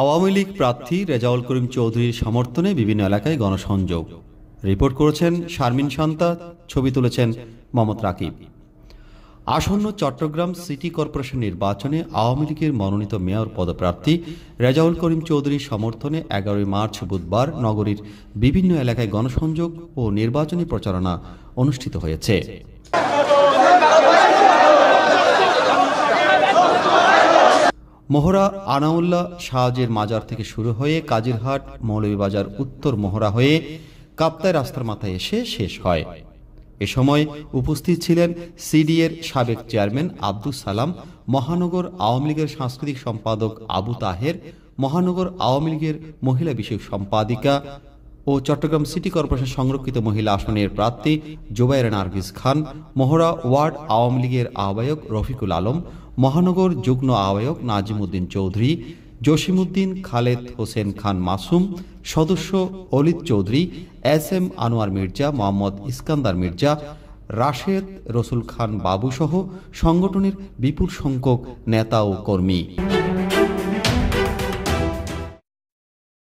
আওয়ামী লীগ প্রার্থী রেজাউল করিম চৌধুরীর সমর্থনে বিভিন্ন এলাকায় গণসংযোগ রিপোর্ট করেছেন শারমিন শান্তা ছবি তুলেছেন মোহাম্মদ রাকিব আসন্ন চট্টগ্রাম সিটি কর্পোরেশন নির্বাচনে আওয়ামী লীগের মনোনীত মেয়র পদপ্রার্থী রেজাউল করিম চৌধুরীর সমর্থনে এগারোই মার্চ বুধবার নগরীর বিভিন্ন এলাকায় গণসংযোগ ও নির্বাচনী প্রচারণা অনুষ্ঠিত হয়েছে মহরা আনাউল্লাহ শাহজের মাজার থেকে শুরু হয়ে কাজিরহাট মৌলভীবাজার উত্তর মহড়া হয়ে কাপ্তায় রাস্তার মাথায় এসে শেষ হয় এ সময় উপস্থিত ছিলেন সিডিএর সাবেক চেয়ারম্যান আব্দুল সালাম মহানগর আওয়ামী লীগের সাংস্কৃতিক সম্পাদক আবু তাহের মহানগর আওয়ামী লীগের মহিলা বিষয়ক সম্পাদিকা ও চট্টগ্রাম সিটি কর্পোরেশন সংরক্ষিত মহিলা আসনের প্রার্থী জোবাইর নার্গিস খান মহড়া ওয়ার্ড আওয়ামী লীগের আহ্বায়ক রফিকুল আলম মহানগর যুগ্ম আহ্বায়ক নাজিমুদ্দিন চৌধুরী জসিমুদ্দিন খালেদ হোসেন খান মাসুম সদস্য অলিত চৌধুরী এস এম আনোয়ার মির্জা মোহাম্মদ ইস্কান্দার মির্জা রাশেদ রসুল খান বাবুসহ সংগঠনের বিপুল সংখ্যক নেতা ও কর্মী